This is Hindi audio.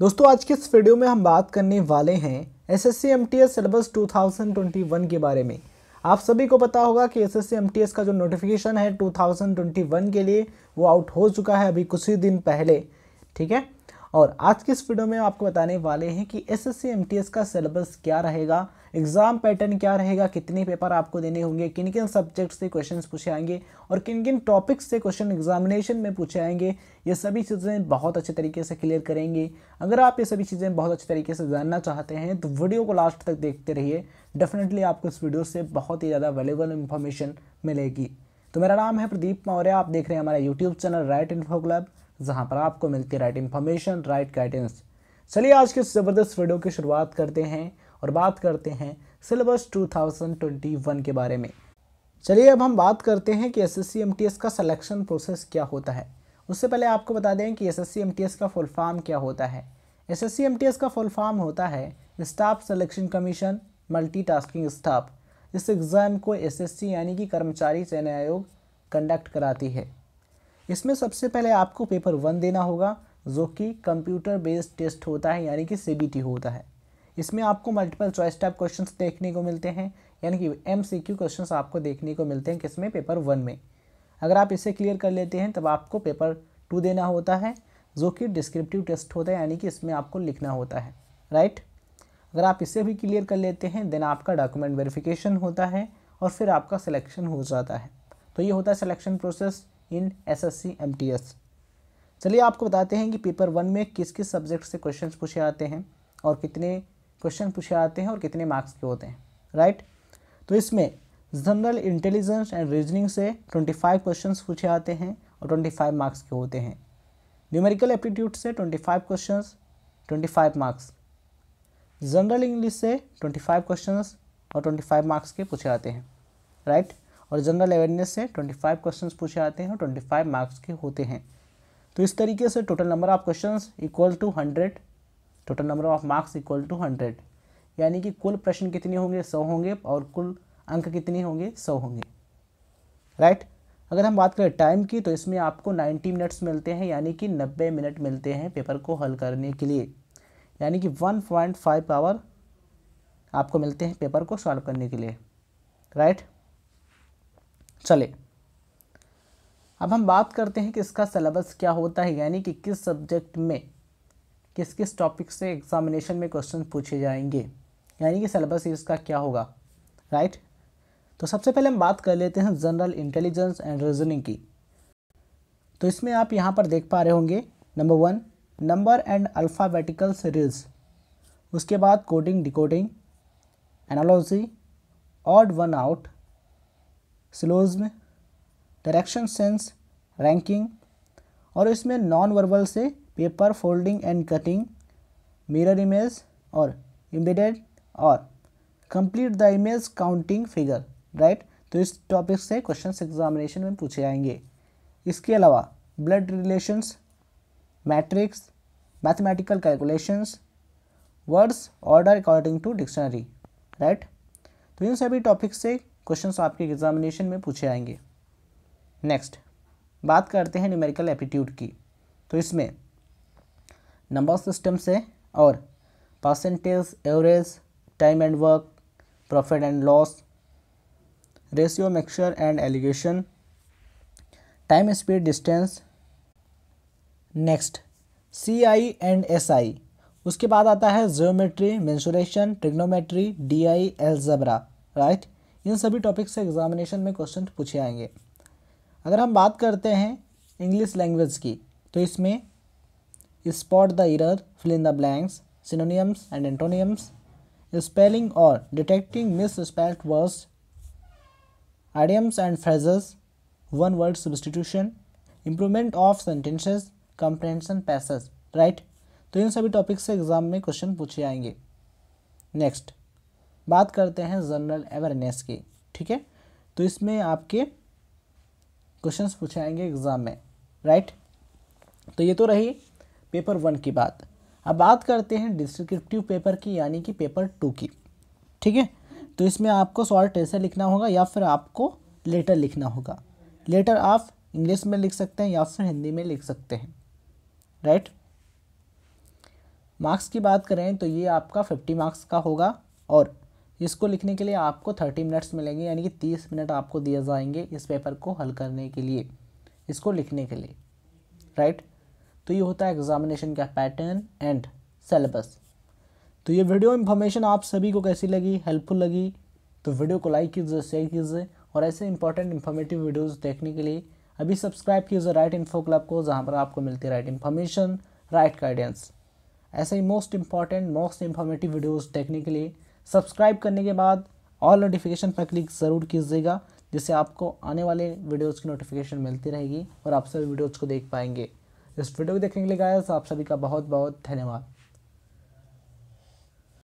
दोस्तों आज के इस वीडियो में हम बात करने वाले हैं S S C M T S syllabus two thousand twenty one के बारे में आप सभी को पता होगा कि S S C M T S का जो नोटिफिकेशन है टू थाउजेंड ट्वेंटी वन के लिए वो आउट हो चुका है अभी कुछ ही दिन पहले ठीक है और आज के इस वीडियो में आपको बताने वाले हैं कि S S C M T S का सिलेबस क्या रहेगा एग्जाम पैटर्न क्या रहेगा कितने पेपर आपको देने होंगे किन किन सब्जेक्ट से क्वेश्चन पूछे आएंगे और किन किन टॉपिक्स से क्वेश्चन एग्जामिनेशन में पूछे आएंगे ये सभी चीज़ें बहुत अच्छे तरीके से क्लियर करेंगे अगर आप ये सभी चीज़ें बहुत अच्छे तरीके से जानना चाहते हैं तो वीडियो को लास्ट तक देखते रहिए डेफिनेटली आपको इस वीडियो से बहुत ही ज़्यादा वैल्यूबल इन्फॉर्मेशन मिलेगी तो मेरा नाम है प्रदीप मौर्य आप देख रहे हैं हमारा YouTube channel Right Info Club जहाँ पर आपको मिलती है राइट इन्फॉर्मेशन राइट गाइडेंस चलिए आज के ज़बरदस्त वीडियो की शुरुआत करते हैं और बात करते हैं सिलेबस 2021 के बारे में चलिए अब हम बात करते हैं कि एस एस का सिलेक्शन प्रोसेस क्या होता है उससे पहले आपको बता दें कि एस एस का फुल फॉर्म क्या होता है एस एस का फुल फॉर्म होता है staff selection commission multitasking staff इस एग्ज़ाम को एसएससी यानी कि कर्मचारी चयन आयोग कंडक्ट कराती है इसमें सबसे पहले आपको पेपर वन देना होगा जो कि कंप्यूटर बेस्ड टेस्ट होता है यानी कि सी होता है इसमें आपको मल्टीपल चॉइस टाइप क्वेश्चन देखने को मिलते हैं यानी कि एम सी क्यू क्वेश्चन आपको देखने को मिलते हैं किसमें पेपर वन में अगर आप इसे क्लियर कर लेते हैं तब आपको पेपर टू देना होता है जो कि डिस्क्रिप्टिव टेस्ट होता है यानी कि इसमें आपको लिखना होता है राइट अगर आप इसे भी क्लियर कर लेते हैं देन आपका डॉक्यूमेंट वेरिफिकेशन होता है और फिर आपका सिलेक्शन हो जाता है तो ये होता है selection process in S S C M T S चलिए आपको बताते हैं कि पेपर वन में किस किस सब्जेक्ट से क्वेश्चन पूछे आते हैं और कितने क्वेश्चन पूछे आते हैं और कितने मार्क्स के होते हैं राइट तो इसमें जनरल इंटेलिजेंस एंड रीजनिंग से ट्वेंटी फाइव क्वेश्चन पूछे आते हैं और ट्वेंटी फाइव मार्क्स के होते हैं न्यूमेरिकल एप्टीट्यूड से twenty five question twenty five marks general English से ट्वेंटी फाइव क्वेश्चन और ट्वेंटी फाइव मार्क्स के पूछे आते हैं राइट और जनरल अवेयरनेस से ट्वेंटी फाइव क्वेश्चन पूछे आते हैं और ट्वेंटी फाइव मार्क्स के होते हैं तो इस तरीके से total number of question equal to hundred total number of marks equal to hundred यानी कि कुल प्रश्न कितने होंगे सौ होंगे और कुल अंक कितने होंगे सौ होंगे राइट अगर हम बात करें टाइम की तो इसमें आपको नाइन्टी मिनट्स मिलते हैं यानी कि नब्बे मिनट मिलते हैं पेपर को हल करने के लिए यानी कि वन पॉइंट फाइव आवर आपको मिलते हैं पेपर को सॉल्व करने के लिए राइट चले अब हम बात करते हैं कि इसका सलेबस क्या होता है यानी कि किस सब्जेक्ट में किस किस टॉपिक से एग्जामिनेशन में क्वेश्चन पूछे जाएंगे यानी कि सिलेबस इसका क्या होगा राइट right? तो सबसे पहले हम बात कर लेते हैं जनरल इंटेलिजेंस एंड रीजनिंग की तो इसमें आप यहाँ पर देख पा रहे होंगे number one number and alphabetical series उसके बाद coding decoding analogy odd one out syllogism direction sense ranking और इसमें नॉन वर्बल से paper folding and cutting mirror image और इम्बेडेड और complete the image counting figure right तो इस टॉपिक से क्वेश्चन एग्जामिनेशन में पूछे जाएंगे इसके अलावा blood relations matrix mathematical calculations words order according to dictionary right तो इन सभी टॉपिक से क्वेश्चंस आपके एग्जामिनेशन में पूछे आएंगे नेक्स्ट बात करते हैं न्यूमेरिकल एप्टीट्यूड की तो इसमें नंबर सिस्टम से और percentage average time and work profit and loss ratio mixture and alligation time speed distance next C I and S I उसके बाद आता है geometry mensuration trigonometry D I algebra right इन सभी टॉपिक से एग्जामिनेशन में क्वेश्चन पूछे आएंगे अगर हम बात करते हैं इंग्लिश लैंग्वेज की तो इसमें spot the error, fill in the blanks, synonyms and antonyms, spelling or detecting misspelled words, idioms and phrases, one word substitution, improvement of sentences comprehension passage right तो इन सभी टॉपिक से एग्जाम में क्वेश्चन पूछे आएंगे नेक्स्ट बात करते हैं जनरल अवेयरनेस की ठीक है तो इसमें आपके क्वेश्चंस पूछे आएंगे एग्जाम में राइट तो ये तो रही पेपर वन की बात अब बात करते हैं डिस्क्रिप्टिव पेपर की यानी कि पेपर टू की ठीक है तो इसमें आपको शॉर्ट ऐसे लिखना होगा या फिर आपको लेटर लिखना होगा लेटर आप इंग्लिश में लिख सकते हैं या फिर हिंदी में लिख सकते हैं राइट मार्क्स की बात करें तो ये आपका फिफ्टी मार्क्स का होगा और इसको लिखने के लिए आपको थर्टी मिनट्स मिलेंगे यानी कि तीस मिनट आपको दिए जाएंगे इस पेपर को हल करने के लिए इसको लिखने के लिए राइट तो ये होता है एग्जामिनेशन का पैटर्न एंड सेलेबस तो ये वीडियो इन्फॉर्मेशन आप सभी को कैसी लगी हेल्पफुल लगी तो वीडियो को लाइक कीजिए शेयर कीजिए और ऐसे इंपॉर्टेंट इन्फॉर्मेटिव वीडियोस देखने के लिए अभी सब्सक्राइब कीजिए राइट इन्फो क्लब को जहाँ पर आपको मिलती है राइट इन्फॉर्मेशन राइट गाइडेंस ऐसे ही most important most informative videos देखने के लिए सब्सक्राइब करने के बाद ऑल नोटिफिकेशन पर क्लिक ज़रूर कीजिएगा जिससे आपको आने वाले वीडियोज़ की नोटिफिकेशन मिलती रहेगी और आप सभी वीडियोज़ को देख पाएंगे इस वीडियो को देखने के लिए गायस आप सभी का बहुत बहुत धन्यवाद